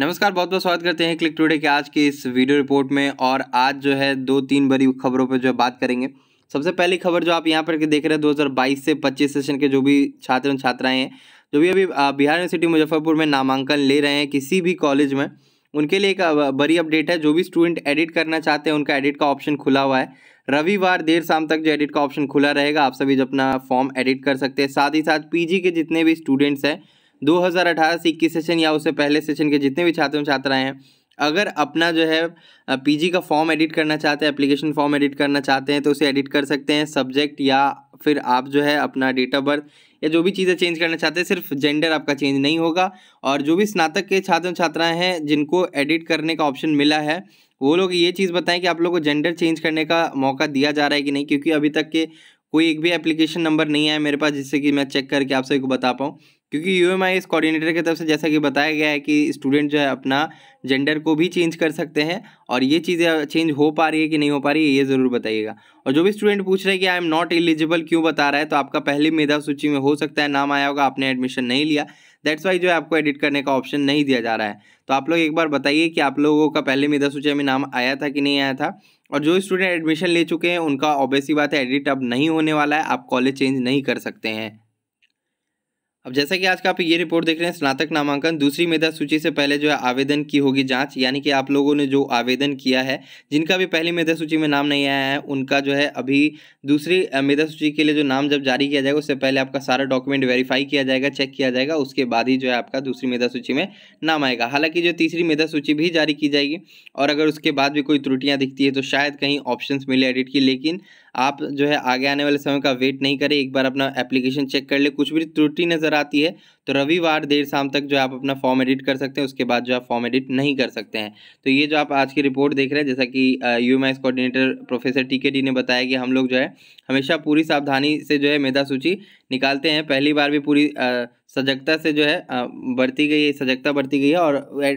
नमस्कार बहुत बहुत स्वागत करते हैं क्लिक टुडे के आज की इस वीडियो रिपोर्ट में और आज जो है दो तीन बड़ी खबरों पर जो बात करेंगे सबसे पहली खबर जो आप यहाँ पर देख रहे हैं 2022 से 25 सेशन के जो भी छात्र एवं छात्राएं हैं जो भी अभी बिहार यूनिवर्सिटी मुजफ्फरपुर में नामांकन ले रहे हैं किसी भी कॉलेज में उनके लिए एक बड़ी अपडेट है जो भी स्टूडेंट एडिट करना चाहते हैं उनका एडिट का ऑप्शन खुला हुआ है रविवार देर शाम तक जो एडिट का ऑप्शन खुला रहेगा आप सभी अपना फॉर्म एडिट कर सकते हैं साथ ही साथ पीजी के जितने भी स्टूडेंट्स हैं दो हज़ार अठारह से इक्कीस सेशन या उससे पहले सेशन के जितने भी छात्र छात्राएँ हैं अगर अपना जो है पीजी का फॉर्म एडिट करना चाहते हैं एप्लीकेशन फॉर्म एडिट करना चाहते हैं तो उसे एडिट कर सकते हैं सब्जेक्ट या फिर आप जो है अपना डेट ऑफ बर्थ या जो भी चीज़ें चेंज करना चाहते हैं सिर्फ जेंडर आपका चेंज नहीं होगा और जो भी स्नातक के छात्र छात्राएं हैं जिनको एडिट करने का ऑप्शन मिला है वो लोग ये चीज़ बताएं कि आप लोगों को जेंडर चेंज करने का मौका दिया जा रहा है कि नहीं क्योंकि अभी तक के कोई एक भी एप्लीकेशन नंबर नहीं आया मेरे पास जिससे कि मैं चेक करके आप सभी को बता पाऊँ क्योंकि U M I S coordinator की तरफ से जैसा कि बताया गया है कि स्टूडेंट जो है अपना जेंडर को भी चेंज कर सकते हैं और ये चीज़ें चेंज हो पा रही है कि नहीं हो पा रही है ये ज़रूर बताइएगा और जो भी स्टूडेंट पूछ रहे हैं कि आई एम नॉट एलिजिबल क्यों बता रहा है तो आपका पहली मेधा सूची में हो सकता है नाम आया होगा आपने एडमिशन नहीं लिया दैट्स वाई जो है आपको एडिट करने का ऑप्शन नहीं दिया जा रहा है तो आप लोग एक बार बताइए कि आप लोगों का पहले मेधा सूची में नाम आया था कि नहीं आया था और जो स्टूडेंट एडमिशन ले चुके हैं उनका ऑब्वियसली बात है एडिट अब नहीं होने वाला है आप कॉलेज चेंज नहीं कर सकते हैं अब जैसा कि आज का आप ये रिपोर्ट देख रहे हैं स्नातक नामांकन दूसरी मेधा सूची से पहले जो है आवेदन की होगी जांच यानी कि आप लोगों ने जो आवेदन किया है जिनका भी पहली मेधा सूची में नाम नहीं आया है उनका जो है अभी दूसरी मेधा सूची के लिए जो नाम जब जारी किया जाएगा उससे पहले आपका सारा डॉक्यूमेंट वेरीफाई किया जाएगा चेक किया जाएगा उसके बाद ही जो है आपका दूसरी मेधा सूची में नाम आएगा हालांकि जो तीसरी मेधा सूची भी जारी की जाएगी और अगर उसके बाद भी कोई त्रुटियाँ दिखती है तो शायद कहीं ऑप्शन मिले एडिट की लेकिन आप जो है आगे आने वाले समय का वेट नहीं करें एक बार अपना एप्लीकेशन चेक कर ले कुछ भी त्रुटि नज़र आती है तो रविवार देर शाम तक जो आप अपना फॉर्म एडिट कर सकते हैं उसके बाद जो आप फॉर्म एडिट नहीं कर सकते हैं तो ये जो आप आज की रिपोर्ट देख रहे हैं जैसा कि U coordinator professor T D ने बताया कि हम लोग जो है हमेशा पूरी सावधानी से जो है मेधा सूची निकालते हैं पहली बार भी पूरी सजगता से जो है बढ़ती गई है सजगता बढ़ती गई है और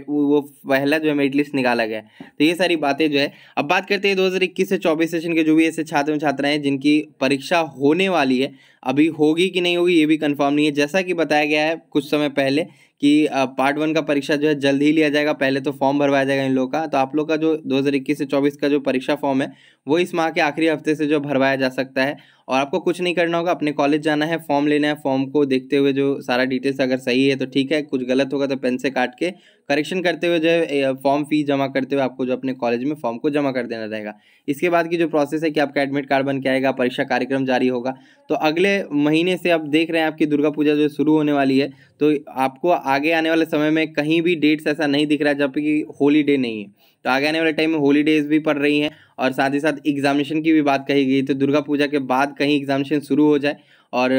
वो पहला जो है मेरिट लिस्ट निकाला गया तो ये सारी बातें जो है अब बात करते हैं 2021 से 24 सेशन के जो भी ऐसे छात्र छात्राएं हैं जिनकी परीक्षा होने वाली है अभी होगी कि नहीं होगी ये भी कंफर्म नहीं है जैसा कि बताया गया है कुछ समय पहले कि पार्ट वन का परीक्षा जो है जल्द ही लिया जाएगा पहले तो फॉर्म भरवाया जाएगा इन लोग का तो आप लोग का जो 2021 से 24 का जो परीक्षा फॉर्म है वो इस माह के आखिरी हफ्ते से जो भरवाया जा सकता है और आपको कुछ नहीं करना होगा अपने कॉलेज जाना है फॉर्म लेना है फॉर्म को देखते हुए जो सारा डिटेल्स अगर सही है तो ठीक है कुछ गलत होगा तो पेन से काट के करेक्शन करते हुए जो है फॉर्म फीस जमा करते हुए आपको जो अपने कॉलेज में फॉर्म को जमा कर देना रहेगा इसके बाद की जो प्रोसेस है कि आपका एडमिट कार्ड बन के आएगा परीक्षा कार्यक्रम जारी होगा तो अगले महीने से आप देख रहे हैं आपकी दुर्गा पूजा जो शुरू होने वाली है तो आपको आगे आने वाले समय में कहीं भी डेट्स ऐसा नहीं दिख रहा है जबकि होलीडे नहीं है तो आगे आने वाले टाइम में डेज भी पड़ रही हैं और साथ ही साथ एग्जामिनेशन की भी बात कही गई तो दुर्गा पूजा के बाद कहीं एग्जामिनेशन शुरू हो जाए और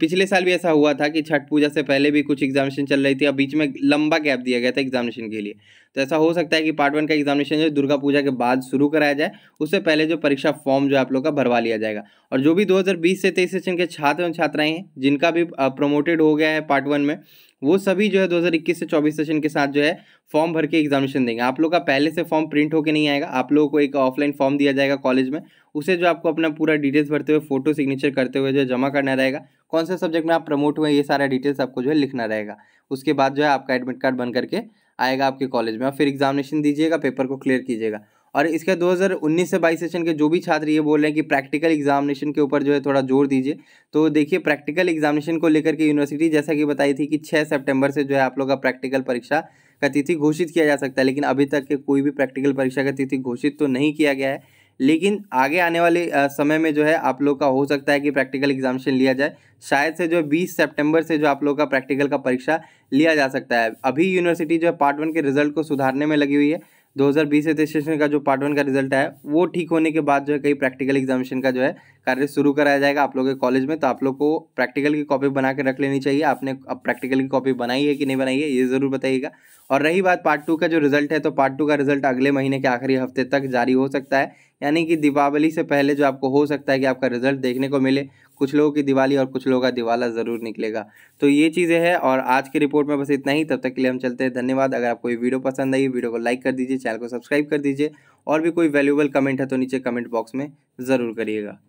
पिछले साल भी ऐसा हुआ था कि छठ पूजा से पहले भी कुछ एग्जामिनेशन चल रही थी और बीच में लंबा गैप दिया गया था एग्जामिनेशन के लिए तो ऐसा हो सकता है कि पार्ट वन का एग्जामिनेशन जो दुर्गा पूजा के बाद शुरू कराया जाए उससे पहले जो परीक्षा फॉर्म जो आप लोग का भरवा लिया जाएगा और जो भी दो से तेईस सेशन के छात्र एवं छात्राएं हैं जिनका भी प्रमोटेड हो गया है पार्ट वन में वो सभी जो है 2021 से 24 सेशन के साथ जो है फॉर्म भर के एग्जामिनेशन देंगे आप लोग का पहले से फॉर्म प्रिंट होकर नहीं आएगा आप लोगों को एक ऑफलाइन फॉर्म दिया जाएगा कॉलेज में उसे जो आपको अपना पूरा डिटेल्स भरते हुए फोटो सिग्नेचर करते हुए जो जमा करना रहेगा कौन से सब्जेक्ट में आप प्रमोट हुए ये सारा डिटेल्स आपको जो है लिखना रहेगा उसके बाद जो है आपका एडमिट कार्ड बन करके आएगा आपके कॉलेज में और फिर एग्जामिनेशन दीजिएगा पेपर को क्लियर कीजिएगा और इसके 2019 से 22 सेशन के जो भी छात्र ये बोल रहे हैं कि प्रैक्टिकल एग्जामिनेशन के ऊपर जो है थोड़ा जोर दीजिए तो देखिए प्रैक्टिकल एग्जामिनेशन को लेकर के यूनिवर्सिटी जैसा कि बताई थी कि 6 सितंबर से जो है आप लोग का प्रैक्टिकल परीक्षा का तिथि घोषित किया जा सकता है लेकिन अभी तक के कोई भी प्रैक्टिकल परीक्षा का तिथि घोषित तो नहीं किया गया है लेकिन आगे आने वाले समय में जो है आप लोग का हो सकता है कि प्रैक्टिकल एग्जामिनेशन लिया जाए शायद से जो है बीस सेप्टेम्बर से जो आप लोग का प्रैक्टिकल का परीक्षा लिया जा सकता है अभी यूनिवर्सिटी जो है पार्ट वन के रिजल्ट को सुधारने में लगी हुई है 2020 से रजिस्ट्रेशन का जो पार्ट वन का रिजल्ट है वो ठीक होने के बाद जो है कई प्रैक्टिकल एग्जामिशन का जो है कार्य शुरू कराया जाएगा आप लोग के कॉलेज में तो आप लोग को प्रैक्टिकल की कॉपी बना के रख लेनी चाहिए आपने अब प्रैक्टिकल की कॉपी बनाई है कि नहीं बनाई है ये ज़रूर बताइएगा और रही बात पार्ट टू का जो रिजल्ट है तो पार्ट टू का रिजल्ट अगले महीने के आखिरी हफ्ते तक जारी हो सकता है यानी कि दीपावली से पहले जो आपको हो सकता है कि आपका रिजल्ट देखने को मिले कुछ लोगों की दिवाली और कुछ लोगों का दिवाला ज़रूर निकलेगा तो ये चीज़ें हैं और आज की रिपोर्ट में बस इतना ही तब तक के लिए हम चलते हैं धन्यवाद अगर आपको ये वीडियो पसंद आई वीडियो को लाइक कर दीजिए चैनल को सब्सक्राइब कर दीजिए और भी कोई वैल्यूबल कमेंट है तो नीचे कमेंट बॉक्स में ज़रूर करिएगा